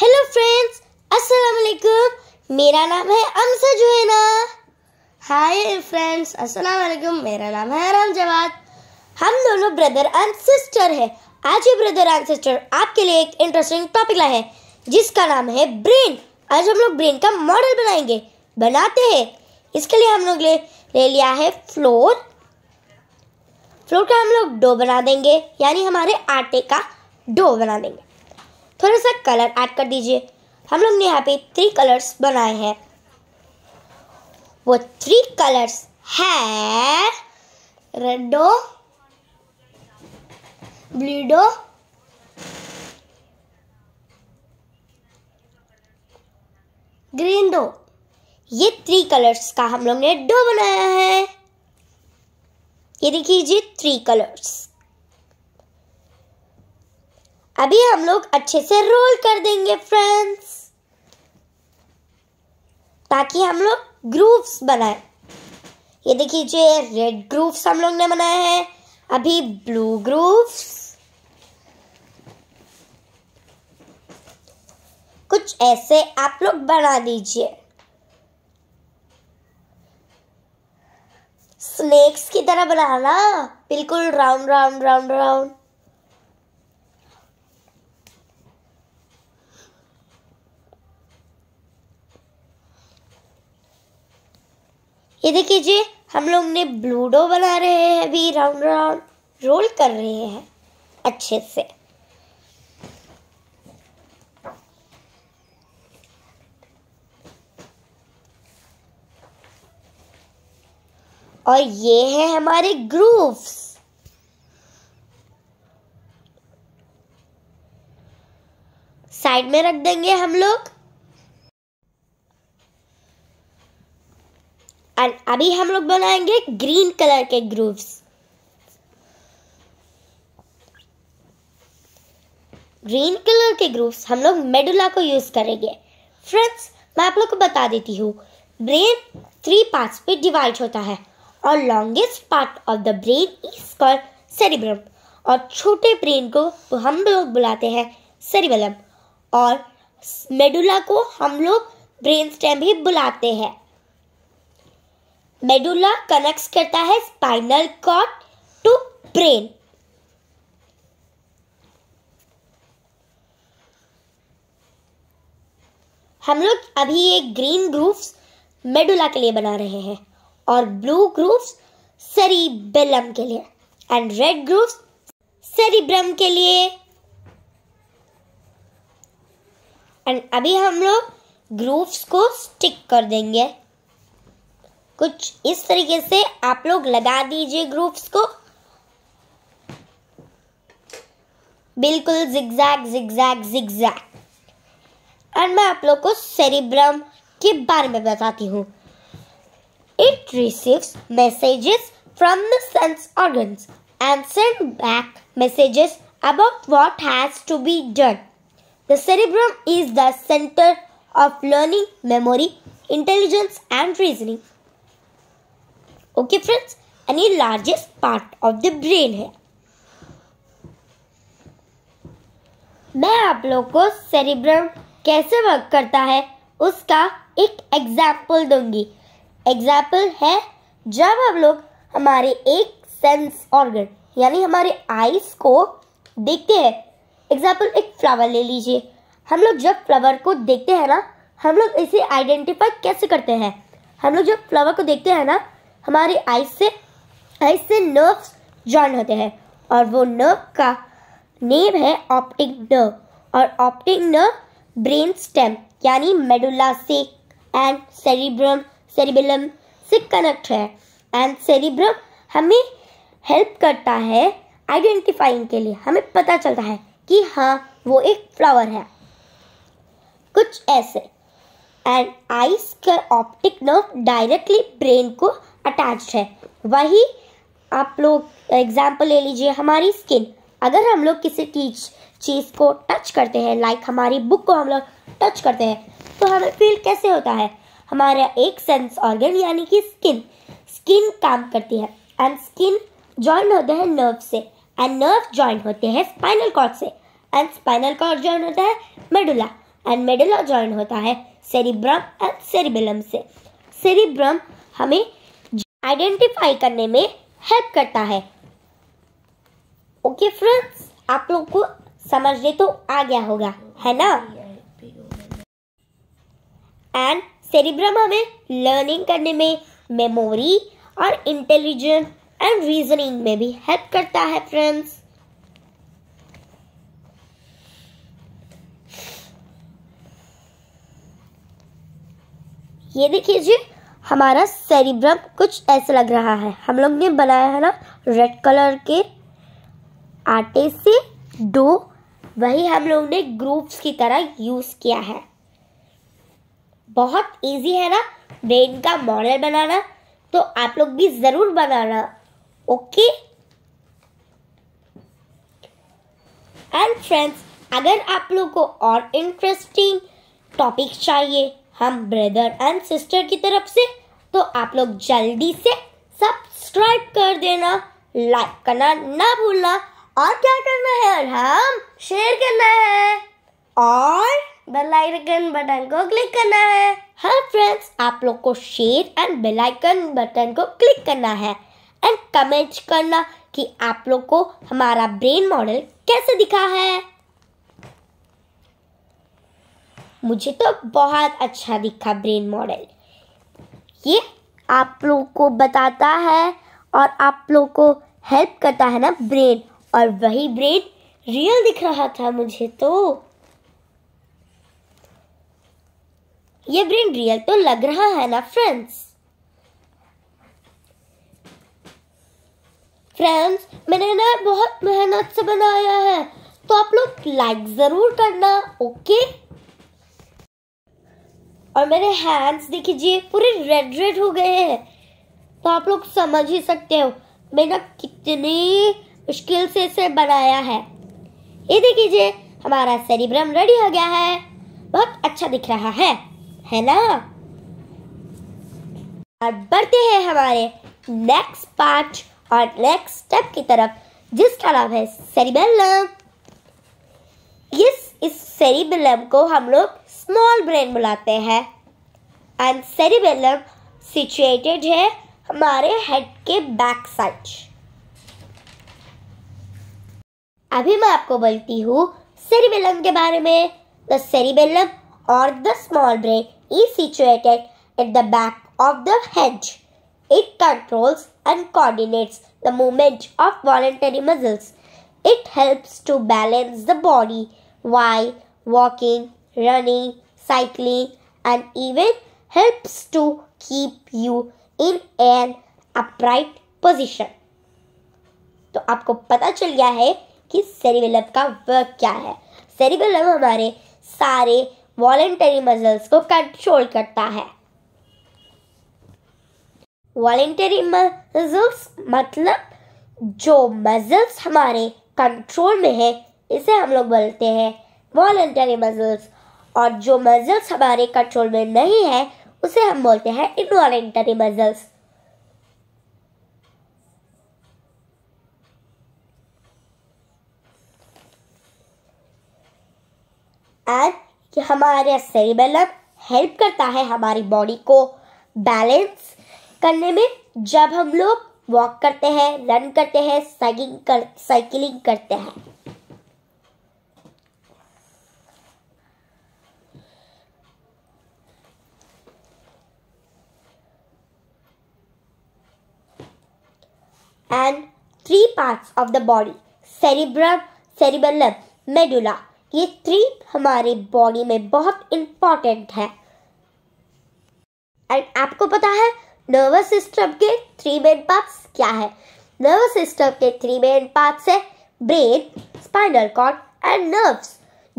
Hello friends अस्सलाम वालेकुम मेरा नाम है अमसा जुएना हाय फ्रेंड्स अस्सलाम वालेकुम मेरा नाम है आराम जवाद हम दोनों ब्रदर एंड सिस्टर हैं आज ये ब्रदर एंड सिस्टर आपके लिए एक इंटरेस्टिंग टॉपिक लाए हैं जिसका नाम है ब्रेन आज हम लोग ब्रेन का मॉडल बनाएंगे बनाते हैं इसके लिए हम लोग ले, ले लिया है फ्लोर फ्लोर का हम लोग डो बना देंगे यानी हमारे आटे का डो बना देंगे थोड़ा सा कलर ऐड कर दीजिए हम लोग ने यहाँ पे थ्री कलर्स बनाए हैं वो थ्री कलर्स है रेडो ब्लूडो ग्रीन डो ये थ्री कलर्स का हम लोग ने डो बनाया है ये देखिए थ्री कलर्स अभी हम लोग अच्छे से रोल कर देंगे फ्रेंड्स ताकि हम लोग ग्रूव्स बनाए ये देखिए जो रेड ग्रूव्स हम लोग ने बनाए हैं अभी ब्लू ग्रूव्स कुछ ऐसे आप लोग बना दीजिए स्नेक्स की तरह बनाना बिल्कुल राउंड राउंड राउंड राउंड ये देखिए जी हम लोग ने ब्लूडो बना रहे हैं अभी राउंड राउंड रोल कर रहे हैं अच्छे से और ये है हमारे ग्रूव्स साइड में रख देंगे हम लोग एंड अभी हम लोग बनाएंगे ग्रीन कलर के ग्रूव्स ग्रीन कलर के ग्रूव्स हम लोग मेडुला को यूज करेंगे फ्रेंड्स मैं आप लोग को बता देती हूँ ब्रेन थ्री पार्ट्स पे डिवाइड होता है और longest part of the brain is called cerebrum और छोटे ब्रेन को हम लोग बुलाते हैं सेरिबलम और मेडुला को हम लोग ब्रेन स्टेम भी बुलाते हैं मेडुला कनेक्ट करता है स्पाइनल कॉर्ड टू ब्रेन हम लोग अभी ये ग्रीन ग्रूव्स मेडुला के लिए बना रहे हैं और ब्लू ग्रूव्स सेरिबेलम के लिए एंड रेड ग्रूव्स ब्रम के लिए एंड अभी हम लोग ग्रूव्स को स्टिक कर देंगे कुछ इस तरीके से आप लोग लगा दीजिए ग्रुप्स को बिल्कुल जिगजैग जिगजैग जिगजैग और मैं आप लोग को सेरिब्रम के बारे में बताती हूँ it receives messages from the sense organs and send back messages about what has to be done the cerebrum is the centre of learning memory intelligence and reasoning okay friends and ये largest part of the brain है मैं आप लोग को cerebrum कैसे work करता है उसका एक एग्जाम्पल दूंगी एग्जाम्पल है जब हम लोग हमारे एक सेंस ऑर्गन यानी हमारे आईज को देखते हैं एग्जाम्पल एक फ्लावर ले लीजिए हम लोग जब फ्लावर को देखते हैं ना हम लोग इसे आइडेंटिफाई कैसे करते हैं हम लोग जब फ्लावर को देखते हैं ना हमारी आई से आई से नर्व्स जॉइन होते हैं और वो नर्व का नेम है ऑप्टिक नर्व और ऑप्टिक नर्व ब्रेन स्टेम यानी मेडुला से एंड सेरिब्रम सेरिबिलम से कनेक्ट है एंड सेरिब्रम हमें हेल्प करता है आइडेंटिफाइंग के लिए हमें पता चलता है कि हाँ वो एक फ्लावर है कुछ ऐसे एंड आइस का ऑप्टिक नर्व डायरेक्टली ब्रेन को अटैच्ड है वही आप लोग एग्जाम्पल ले लीजिए हमारी स्किन अगर हम लोग किसी टीच चीज़ को टच करते हैं लाइक हमारी बुक को हम लोग टच करते हैं तो हमें फील कैसे होता है हमारा एक सेंस ऑर्गन यानी कि स्किन स्किन काम करती है एंड स्किन ज्वाइन होते हैं नर्व से एंड नर्व ज्वाइन होते हैं स्पाइनल कॉर्ड से एंड स्पाइनल कॉर्ड ज्वाइन होता है मेडुला एंड मेडुला ज्वाइन होता है सेरिब्रम एंड सेरिबिलम से सेरिब्रम हमें आइडेंटिफाई करने में हेल्प करता है ओके फ्रेंड्स आप लोग को समझने तो आ गया होगा है ना एंड सेरिब्रम हमें लर्निंग करने में मेमोरी और इंटेलिजेंस एंड रीजनिंग में भी हेल्प करता है फ्रेंड्स ये देखिए जी हमारा सेरिब्रम कुछ ऐसे लग रहा है हम लोग ने बनाया है ना रेड कलर के आटे से डो वही हम लोग ने ग्रुप्स की तरह यूज़ किया है बहुत इजी है ना ब्रेन का मॉडल बनाना तो आप लोग भी ज़रूर बनाना ओके एंड फ्रेंड्स अगर आप लोग को और इंटरेस्टिंग टॉपिक चाहिए हम ब्रदर एंड सिस्टर की तरफ से तो आप लोग जल्दी से सब्सक्राइब कर देना लाइक करना ना भूलना और क्या करना है और हम शेयर करना है और बेल आइकन बटन को क्लिक करना है हाँ फ्रेंड्स आप लोग को share and bell icon button को क्लिक करना है एंड कमेंट करना कि आप लोग को हमारा ब्रेन मॉडल कैसे दिखा है मुझे तो बहुत अच्छा दिखा ब्रेन मॉडल ये आप लोग को बताता है और आप लोग को हेल्प करता है ना ब्रेन और वही ब्रेन रियल दिख रहा था मुझे तो ये ब्रेन रियल तो लग रहा है ना फ्रेंड्स फ्रेंड्स मैंने ना बहुत मेहनत से बनाया है तो आप लोग लाइक ज़रूर करना ओके और मेरे हैंड्स देखिए लीजिए पूरे रेड रेड हो गए हैं तो आप लोग समझ ही सकते हो मैंने कितनी मुश्किल से इसे बनाया है ये देखिए लीजिए हमारा सेरिब्रम रेडी हो गया है बहुत अच्छा दिख रहा है है ना और बढ़ते हैं हमारे नेक्स्ट पार्ट और नेक्स्ट स्टेप की तरफ जिसका नाम है सेरिबेलम इस इस सेरिबेलम को हम लोग स्मॉल ब्रेन बुलाते हैं एंड सेरिबेलम सिचुएटेड है हमारे हेड के बैक साइड अभी मैं आपको बोलती हूँ सेरिबेलम के बारे में द सेरिबेलम और the small brain is situated at the back of the head it controls and coordinates the movement of voluntary muscles it helps to balance the body while walking running, cycling, and even helps to keep you in an upright position तो आपको पता चल गया है कि cerebellum का work क्या है सेरिबेलम हमारे सारे वॉलेंटरी मजल्स को कंट्रोल करता है वॉलेंटरी मजल्स मतलब जो मजल्स हमारे कंट्रोल में है इसे हम लोग बोलते हैं वॉलेंटरी मजल्स और जो मजल्स हमारे कंट्रोल में नहीं है उसे हम बोलते हैं इनवॉलेंटरी मजल्स एंड कि हमारे सेरिबेलम हेल्प करता है हमारी बॉडी को बैलेंस करने में जब हम लोग वॉक करते हैं रन करते हैं साइकिलिंग कर साइकिलिंग करते हैं and three parts of the body cerebrum cerebellum medulla ये थ्री हमारे बॉडी में बहुत इम्पॉर्टेंट है एंड आपको पता है नर्वस सिस्टम के थ्री मेन पार्ट्स क्या है नर्वस सिस्टम के थ्री मेन पार्ट्स है brain spinal cord and nerves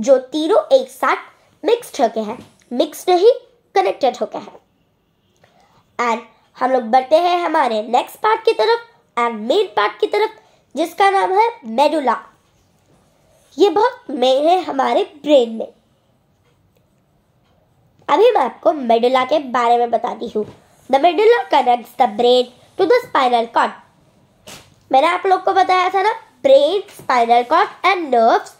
जो तीनों एक साथ मिक्सड होके हैं मिक्स नहीं कनेक्टेड होके हैं एंड हम लोग बढ़ते हैं हमारे नेक्स्ट पार्ट की तरफ एंड मेन पार्ट की तरफ जिसका नाम है मेडुला ये बहुत मेन है हमारे ब्रेन में अभी मैं आपको मेडुला के बारे में बताती हूँ the medulla connects the brain to the spinal cord मैंने आप लोग को बताया था ना brain spinal cord and nerves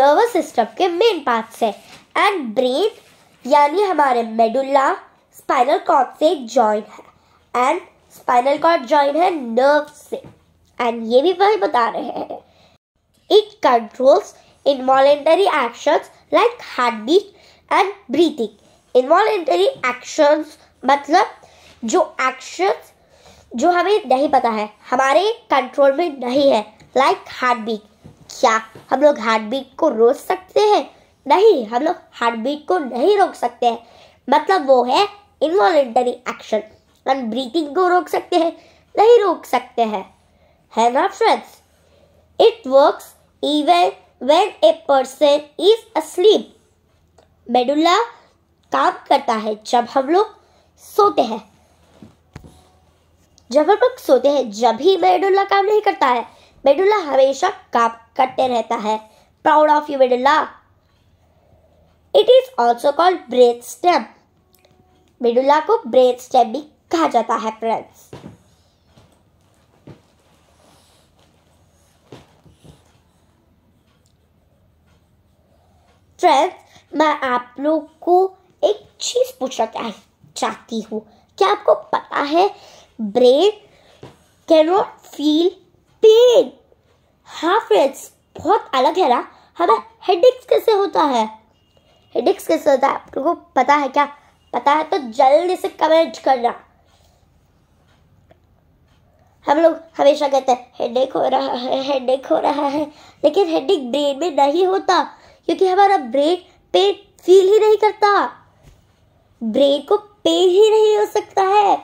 nervous system के मेन पार्ट्स है एंड ब्रेन यानी हमारे मेडुला स्पाइनल कॉर्ड से जॉइन है एंड स्पाइनल कॉर्ड ज्वाइन है नर्व से एंड ये भी वही बता रहे हैं it controls involuntary actions like heartbeat and breathing involuntary actions मतलब जो एक्शन जो हमें नहीं पता है हमारे कंट्रोल में नहीं है लाइक हार्ट बीट क्या हम लोग हार्ट बीट को रोक सकते हैं नहीं हम लोग हार्ट बीट को नहीं रोक सकते हैं मतलब वो है इनवॉलेंटरी एक्शन अपन ब्रीथिंग को रोक सकते हैं नहीं रोक सकते हैं है ना friends it work even when a person is asleep medulla काम करता है जब हम लोग सोते हैं जब हम लोग सोते हैं जब ही मेडुला काम नहीं करता है मेडुला हमेशा काम करते रहता है proud of you medulla it is also called breath stem medulla को ब्रेथ स्टेम भी कहा जाता है प्रिंस फ्रेंड्स मैं आप लोग को एक चीज पूछना चाहती हूँ क्या आपको पता है ब्रेन कैनोट फील पेन हाँ फ्रेंड्स बहुत अलग है ना हमें हेडिक्स कैसे होता है हेडिक्स कैसे होता है आप लोगों को पता है क्या पता है तो जल्दी से कमेंट करना हम लोग हमेशा कहते हैं हेडेक हो रहा है हेडेक हो रहा है लेकिन हेडेक ब्रेन में नहीं होता क्योंकि हमारा ब्रेन पेन फील ही नहीं करता ब्रेन को पेन ही नहीं हो सकता है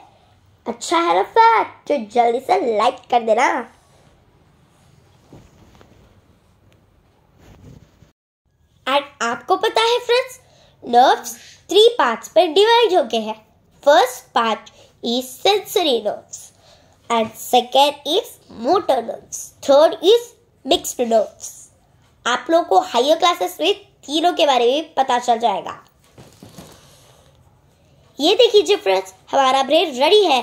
अच्छा है ना फैक्ट तो जल्दी से लाइक कर देना एंड आपको पता है फ्रेंड्स नर्व्स थ्री पार्ट्स पर डिवाइड हो गए हैं first part is sensory nerves and second is motor nerves. Third is mixed nerves. आप लोग को हायर क्लासेस में तीनों के बारे में पता चल जाएगा ये देखिए फ्रेंड्स हमारा ब्रेन रेडी है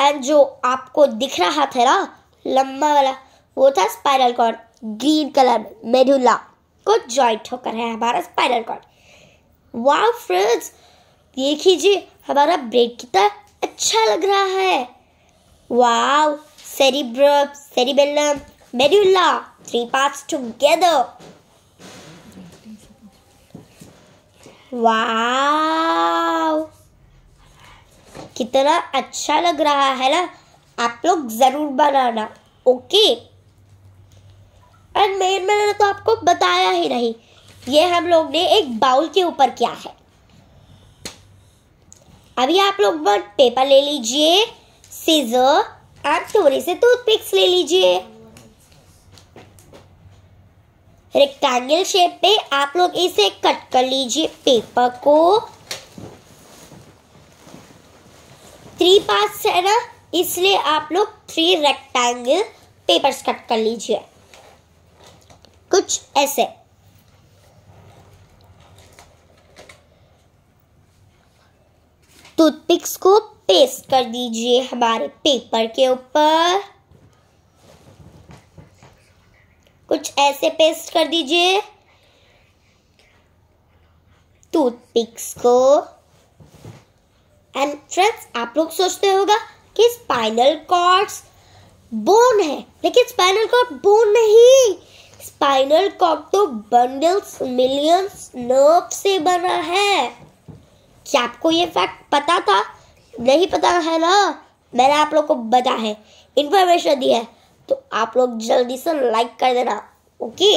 एंड जो आपको दिख रहा था ना लंबा वाला वो था spiral cord green colour medulla को जॉइंट होकर है हमारा स्पाइरल कॉर्ड वाह फ्रेंड्स देखिए हमारा ब्रेन कितना अच्छा लग रहा है Wow! Cerebrum, cerebellum, medulla. Three parts together. Wow! कितना अच्छा लग रहा है ना आप लोग ज़रूर बनाना ओके एंड मेन मैंने तो आपको बताया ही नहीं ये हम लोग ने एक बाउल के ऊपर किया है अभी आप लोग पेपर ले लीजिए सीजर और थोड़े से टूथपिक्स ले लीजिए रेक्टेंगल शेप पे आप लोग इसे कट कर लीजिए पेपर को थ्री पार्ट्स है ना इसलिए आप लोग थ्री रेक्टेंगल पेपर्स कट कर लीजिए कुछ ऐसे टूथपिक्स को पेस्ट कर दीजिए हमारे पेपर के ऊपर कुछ ऐसे पेस्ट कर दीजिए टूथपिक्स को एंड फ्रेंड्स आप लोग सोचते होगा कि स्पाइनल कॉर्ड्स बोन है लेकिन स्पाइनल कॉर्ड बोन नहीं स्पाइनल कॉर्ड तो बंडल्स मिलियंस नर्व से बना है क्या आपको ये फैक्ट पता था नहीं पता है ना मैंने आप लोग को बता है इन्फॉर्मेशन दी है तो आप लोग जल्दी से लाइक कर देना ओके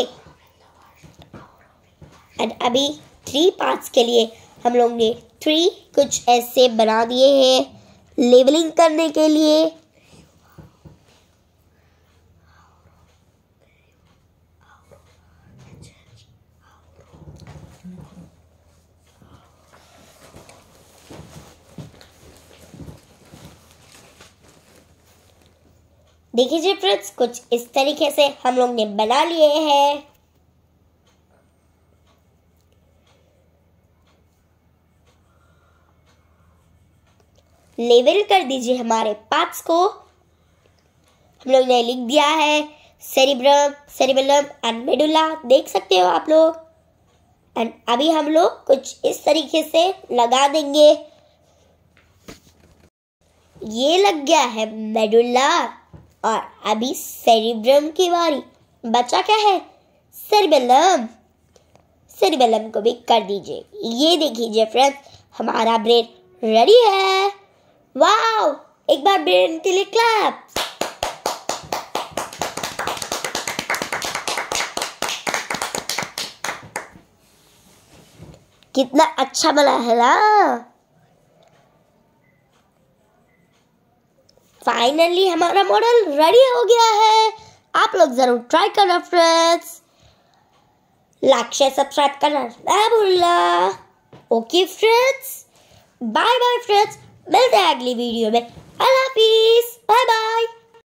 एंड अभी थ्री पार्ट्स के लिए हम लोग ने थ्री कुछ ऐसे बना दिए हैं लेवलिंग करने के लिए देखिए जी फ्रेंड्स कुछ इस तरीके से हम लोग ने बना लिए हैं लेवल कर दीजिए हमारे पार्ट्स को हम लोग ने लिख दिया है सेरिब्रम सेरिबलम एंड मेडुला देख सकते हो आप लोग एंड अभी हम लोग कुछ इस तरीके से लगा देंगे ये लग गया है मेडुला और अभी सेरिब्रम की बारी बचा क्या है सेरिबेलम सेरिबेलम को भी कर दीजिए ये देखिए फ्रेंड्स हमारा ब्रेन रेडी है वाओ एक बार ब्रेन के लिए क्लैप कितना अच्छा बना है ना फाइनली हमारा मॉडल रेडी हो गया है आप लोग ज़रूर ट्राई करो फ्रेंड्स लाइक शेयर सब्सक्राइब करना ना भूलना okay friends bye bye friends मिलते हैं अगली वीडियो में अल्लाह हाफिज़ बाय बाय